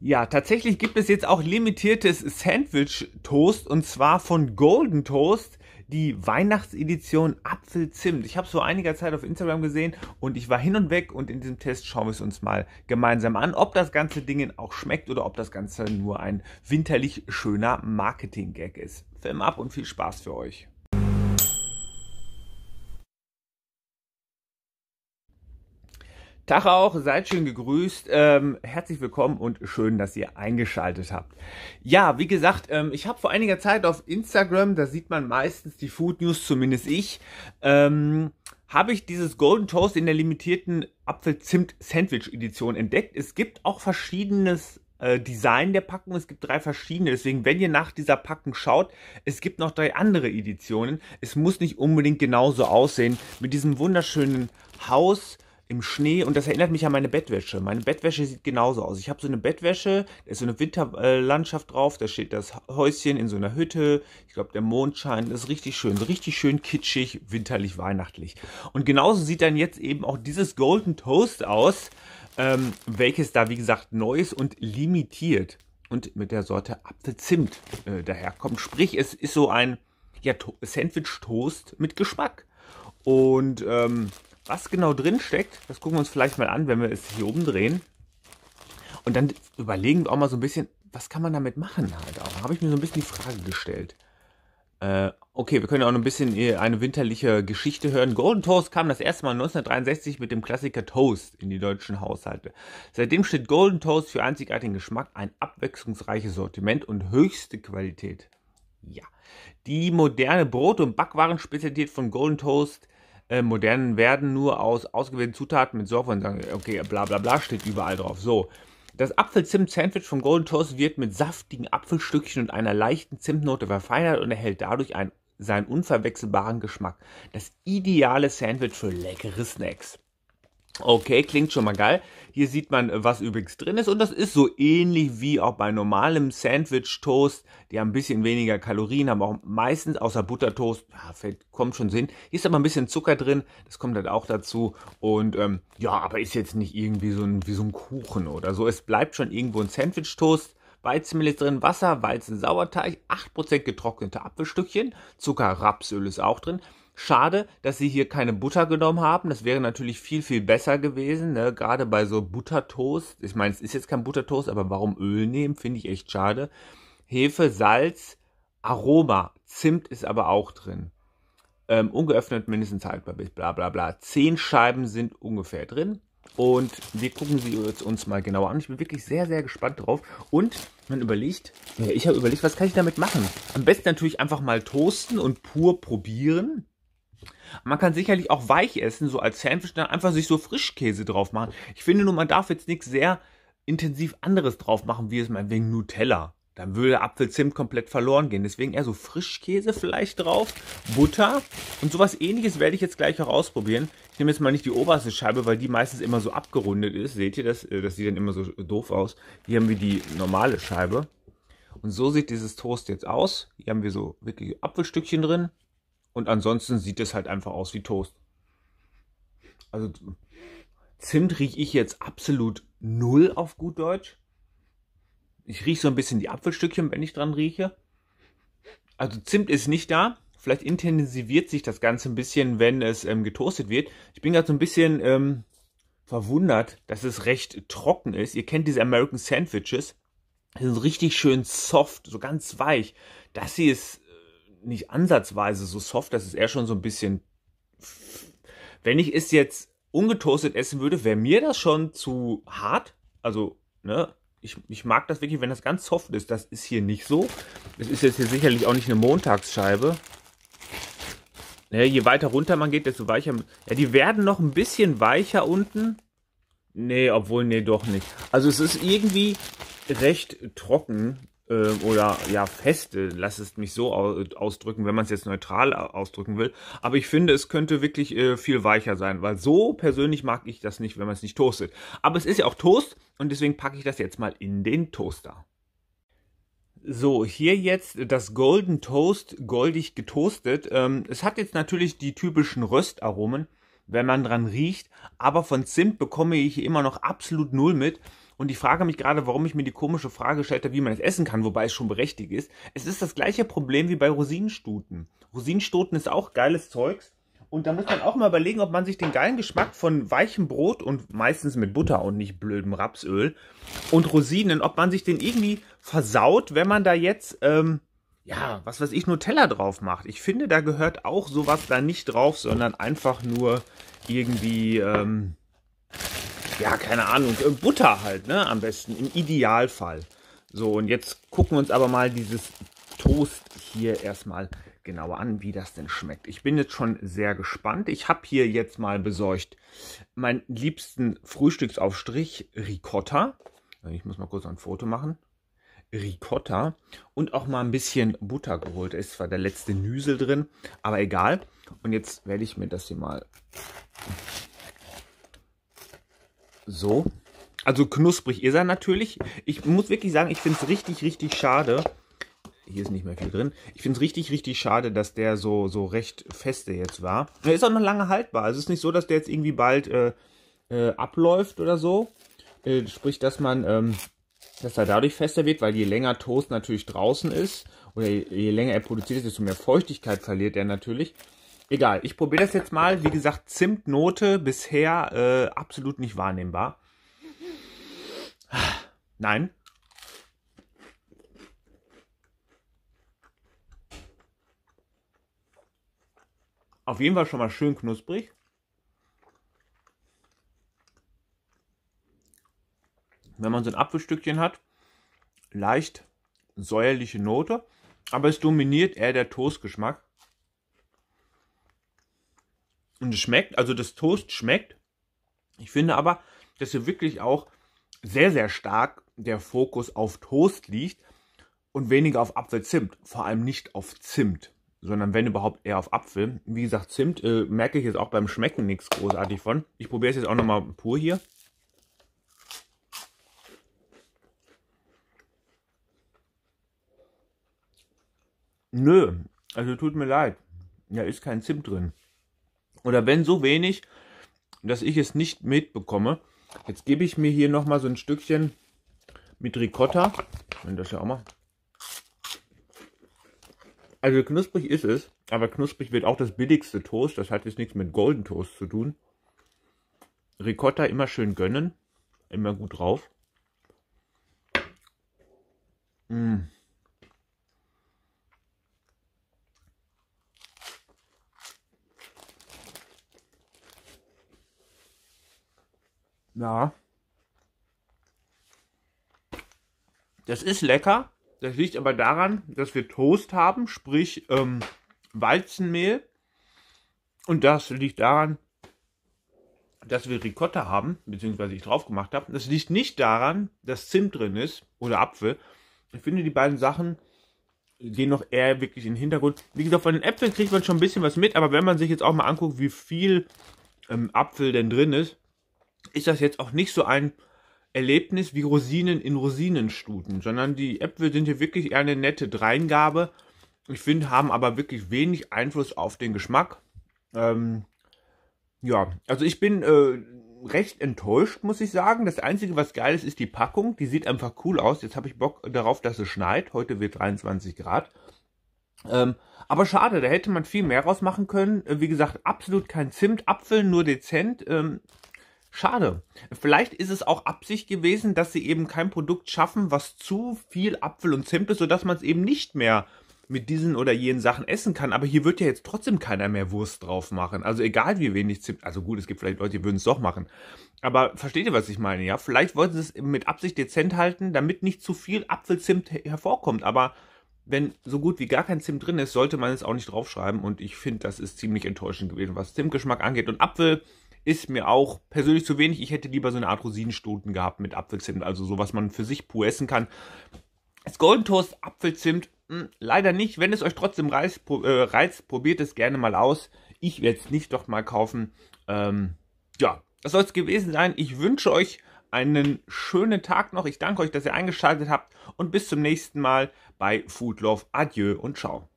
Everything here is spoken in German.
Ja, tatsächlich gibt es jetzt auch limitiertes Sandwich-Toast und zwar von Golden Toast die Weihnachtsedition Apfelzimt. Ich habe es vor einiger Zeit auf Instagram gesehen und ich war hin und weg und in diesem Test schauen wir es uns mal gemeinsam an, ob das ganze Ding auch schmeckt oder ob das Ganze nur ein winterlich schöner Marketing-Gag ist. Film ab und viel Spaß für euch. Tag auch, seid schön gegrüßt. Ähm, herzlich willkommen und schön, dass ihr eingeschaltet habt. Ja, wie gesagt, ähm, ich habe vor einiger Zeit auf Instagram, da sieht man meistens die Food News, zumindest ich, ähm, habe ich dieses Golden Toast in der limitierten Apfel-Zimt-Sandwich-Edition entdeckt. Es gibt auch verschiedenes äh, Design der Packung. Es gibt drei verschiedene. Deswegen, wenn ihr nach dieser Packung schaut, es gibt noch drei andere Editionen. Es muss nicht unbedingt genauso aussehen mit diesem wunderschönen Haus im Schnee und das erinnert mich an meine Bettwäsche. Meine Bettwäsche sieht genauso aus. Ich habe so eine Bettwäsche, da ist so eine Winterlandschaft drauf, da steht das Häuschen in so einer Hütte. Ich glaube, der Mond scheint, das ist richtig schön, richtig schön kitschig, winterlich, weihnachtlich. Und genauso sieht dann jetzt eben auch dieses Golden Toast aus, ähm, welches da, wie gesagt, neu ist und limitiert und mit der Sorte Apfelzimt äh, daherkommt. Sprich, es ist so ein ja, to Sandwich-Toast mit Geschmack. Und ähm, was genau drin steckt, das gucken wir uns vielleicht mal an, wenn wir es hier umdrehen. Und dann überlegen wir auch mal so ein bisschen, was kann man damit machen halt auch. Habe ich mir so ein bisschen die Frage gestellt. Äh, okay, wir können auch noch ein bisschen äh, eine winterliche Geschichte hören. Golden Toast kam das erste Mal 1963 mit dem Klassiker Toast in die deutschen Haushalte. Seitdem steht Golden Toast für einzigartigen Geschmack, ein abwechslungsreiches Sortiment und höchste Qualität. Ja, die moderne Brot- und Backwarenspezialität von Golden Toast äh, modernen werden nur aus ausgewählten Zutaten mit Sorgfalt sagen, okay, bla bla bla steht überall drauf. So. Das apfelzimt sandwich von Golden Toast wird mit saftigen Apfelstückchen und einer leichten Zimtnote verfeinert und erhält dadurch einen, seinen unverwechselbaren Geschmack. Das ideale Sandwich für leckere Snacks. Okay, klingt schon mal geil. Hier sieht man, was übrigens drin ist und das ist so ähnlich wie auch bei normalem Sandwich-Toast. Die haben ein bisschen weniger Kalorien, haben auch meistens außer Buttertoast, ja, fällt, kommt schon Sinn. Hier ist aber ein bisschen Zucker drin, das kommt halt auch dazu. Und ähm, ja, aber ist jetzt nicht irgendwie so ein, wie so ein Kuchen oder so. Es bleibt schon irgendwo ein Sandwich-Toast. Weizenmehl ist drin, Wasser, Weizen, Sauerteig, 8% getrocknete Apfelstückchen, Zucker, Rapsöl ist auch drin. Schade, dass sie hier keine Butter genommen haben. Das wäre natürlich viel, viel besser gewesen. Ne? Gerade bei so Buttertoast. Ich meine, es ist jetzt kein Buttertoast, aber warum Öl nehmen, finde ich echt schade. Hefe, Salz, Aroma. Zimt ist aber auch drin. Ähm, ungeöffnet mindestens haltbar bis bla bla bla. Zehn Scheiben sind ungefähr drin. Und wir gucken sie uns mal genauer an. Ich bin wirklich sehr, sehr gespannt drauf. Und man überlegt, ich habe überlegt, was kann ich damit machen? Am besten natürlich einfach mal toasten und pur probieren. Man kann sicherlich auch weich essen, so als Sandwich, dann einfach sich so Frischkäse drauf machen. Ich finde nur, man darf jetzt nichts sehr intensiv anderes drauf machen, wie es meinetwegen Nutella. Dann würde Apfelzimt komplett verloren gehen. Deswegen eher so Frischkäse vielleicht drauf, Butter und sowas ähnliches werde ich jetzt gleich auch ausprobieren. Ich nehme jetzt mal nicht die oberste Scheibe, weil die meistens immer so abgerundet ist. Seht ihr das? Äh, das sieht dann immer so doof aus. Hier haben wir die normale Scheibe. Und so sieht dieses Toast jetzt aus. Hier haben wir so wirklich Apfelstückchen drin. Und ansonsten sieht es halt einfach aus wie Toast. Also Zimt rieche ich jetzt absolut null auf gut Deutsch. Ich rieche so ein bisschen die Apfelstückchen, wenn ich dran rieche. Also Zimt ist nicht da. Vielleicht intensiviert sich das Ganze ein bisschen, wenn es ähm, getoastet wird. Ich bin gerade so ein bisschen ähm, verwundert, dass es recht trocken ist. Ihr kennt diese American Sandwiches. Die sind richtig schön soft, so ganz weich. Das hier ist nicht ansatzweise so soft, das ist eher schon so ein bisschen. Wenn ich es jetzt ungetoastet essen würde, wäre mir das schon zu hart. Also, ne, ich, ich mag das wirklich, wenn das ganz soft ist. Das ist hier nicht so. Es ist jetzt hier sicherlich auch nicht eine Montagsscheibe. Ja, je weiter runter man geht, desto weicher. Ja, die werden noch ein bisschen weicher unten. Nee, obwohl, nee, doch nicht. Also es ist irgendwie recht trocken äh, oder ja feste, lass es mich so ausdrücken, wenn man es jetzt neutral ausdrücken will. Aber ich finde, es könnte wirklich äh, viel weicher sein, weil so persönlich mag ich das nicht, wenn man es nicht toastet. Aber es ist ja auch Toast und deswegen packe ich das jetzt mal in den Toaster. So, hier jetzt das Golden Toast, goldig getoastet. Ähm, es hat jetzt natürlich die typischen Röstaromen, wenn man dran riecht, aber von Zimt bekomme ich immer noch absolut null mit. Und ich frage mich gerade, warum ich mir die komische Frage gestellt habe, wie man es essen kann, wobei es schon berechtigt ist. Es ist das gleiche Problem wie bei Rosinenstuten. Rosinenstuten ist auch geiles Zeugs. Und da muss man auch mal überlegen, ob man sich den geilen Geschmack von weichem Brot und meistens mit Butter und nicht blödem Rapsöl und Rosinen, ob man sich den irgendwie versaut, wenn man da jetzt, ähm, ja, was weiß ich, Nutella drauf macht. Ich finde, da gehört auch sowas da nicht drauf, sondern einfach nur irgendwie, ähm, ja, keine Ahnung, Butter halt, ne? Am besten, im Idealfall. So, und jetzt gucken wir uns aber mal dieses Toast hier erstmal genauer an, wie das denn schmeckt. Ich bin jetzt schon sehr gespannt. Ich habe hier jetzt mal besorgt meinen liebsten Frühstücksaufstrich Ricotta. Ich muss mal kurz ein Foto machen. Ricotta und auch mal ein bisschen Butter geholt. Da ist zwar der letzte Nüsel drin, aber egal. Und jetzt werde ich mir das hier mal so. Also knusprig ist er natürlich. Ich muss wirklich sagen, ich finde es richtig, richtig schade. Hier ist nicht mehr viel drin. Ich finde es richtig, richtig schade, dass der so, so recht feste jetzt war. Er ist auch noch lange haltbar. Also es ist nicht so, dass der jetzt irgendwie bald äh, äh, abläuft oder so. Äh, sprich, dass man, ähm, dass er dadurch fester wird, weil je länger Toast natürlich draußen ist oder je, je länger er produziert ist, desto mehr Feuchtigkeit verliert er natürlich. Egal, ich probiere das jetzt mal. Wie gesagt, Zimtnote bisher äh, absolut nicht wahrnehmbar. Nein. Auf jeden Fall schon mal schön knusprig. Wenn man so ein Apfelstückchen hat, leicht säuerliche Note, aber es dominiert eher der Toastgeschmack. Und es schmeckt, also das Toast schmeckt. Ich finde aber, dass hier wirklich auch sehr, sehr stark der Fokus auf Toast liegt und weniger auf Apfelzimt. Vor allem nicht auf Zimt, sondern wenn überhaupt eher auf Apfel. Wie gesagt, Zimt äh, merke ich jetzt auch beim Schmecken nichts großartig von. Ich probiere es jetzt auch nochmal pur hier. Nö, also tut mir leid. Da ist kein Zimt drin. Oder wenn so wenig, dass ich es nicht mitbekomme. Jetzt gebe ich mir hier nochmal so ein Stückchen mit Ricotta. Wenn das ja auch mal. Also knusprig ist es, aber knusprig wird auch das billigste Toast. Das hat jetzt nichts mit Golden Toast zu tun. Ricotta immer schön gönnen, immer gut drauf. Mmh. Ja. Das ist lecker. Das liegt aber daran, dass wir Toast haben, sprich ähm, Weizenmehl. Und das liegt daran, dass wir Ricotta haben, beziehungsweise ich drauf gemacht habe. Das liegt nicht daran, dass Zimt drin ist oder Apfel. Ich finde, die beiden Sachen gehen noch eher wirklich in den Hintergrund. Wie gesagt, von den Äpfeln kriegt man schon ein bisschen was mit, aber wenn man sich jetzt auch mal anguckt, wie viel ähm, Apfel denn drin ist, ist das jetzt auch nicht so ein Erlebnis wie Rosinen in Rosinenstuten, sondern die Äpfel sind hier wirklich eher eine nette Dreingabe. Ich finde, haben aber wirklich wenig Einfluss auf den Geschmack. Ähm, ja, also ich bin äh, recht enttäuscht, muss ich sagen. Das Einzige, was geil ist, ist die Packung. Die sieht einfach cool aus. Jetzt habe ich Bock darauf, dass es schneit. Heute wird 23 Grad. Ähm, aber schade, da hätte man viel mehr rausmachen können. Äh, wie gesagt, absolut kein Zimt, Apfel nur dezent. Ähm, Schade. Vielleicht ist es auch Absicht gewesen, dass sie eben kein Produkt schaffen, was zu viel Apfel und Zimt ist, sodass man es eben nicht mehr mit diesen oder jenen Sachen essen kann. Aber hier wird ja jetzt trotzdem keiner mehr Wurst drauf machen. Also egal wie wenig Zimt. Also gut, es gibt vielleicht Leute, die würden es doch machen. Aber versteht ihr, was ich meine? Ja, vielleicht wollten sie es mit Absicht dezent halten, damit nicht zu viel Apfelzimt hervorkommt. Aber wenn so gut wie gar kein Zimt drin ist, sollte man es auch nicht draufschreiben. Und ich finde, das ist ziemlich enttäuschend gewesen, was Zimtgeschmack angeht. Und Apfel ist mir auch persönlich zu wenig. Ich hätte lieber so eine Art Rosinenstuten gehabt mit Apfelzimt, also so, was man für sich pur essen kann. Das Golden Toast Apfelzimt hm, leider nicht. Wenn es euch trotzdem äh, reizt, probiert es gerne mal aus. Ich werde es nicht doch mal kaufen. Ähm, ja, das soll es gewesen sein. Ich wünsche euch einen schönen Tag noch. Ich danke euch, dass ihr eingeschaltet habt und bis zum nächsten Mal bei Foodlove. Adieu und ciao.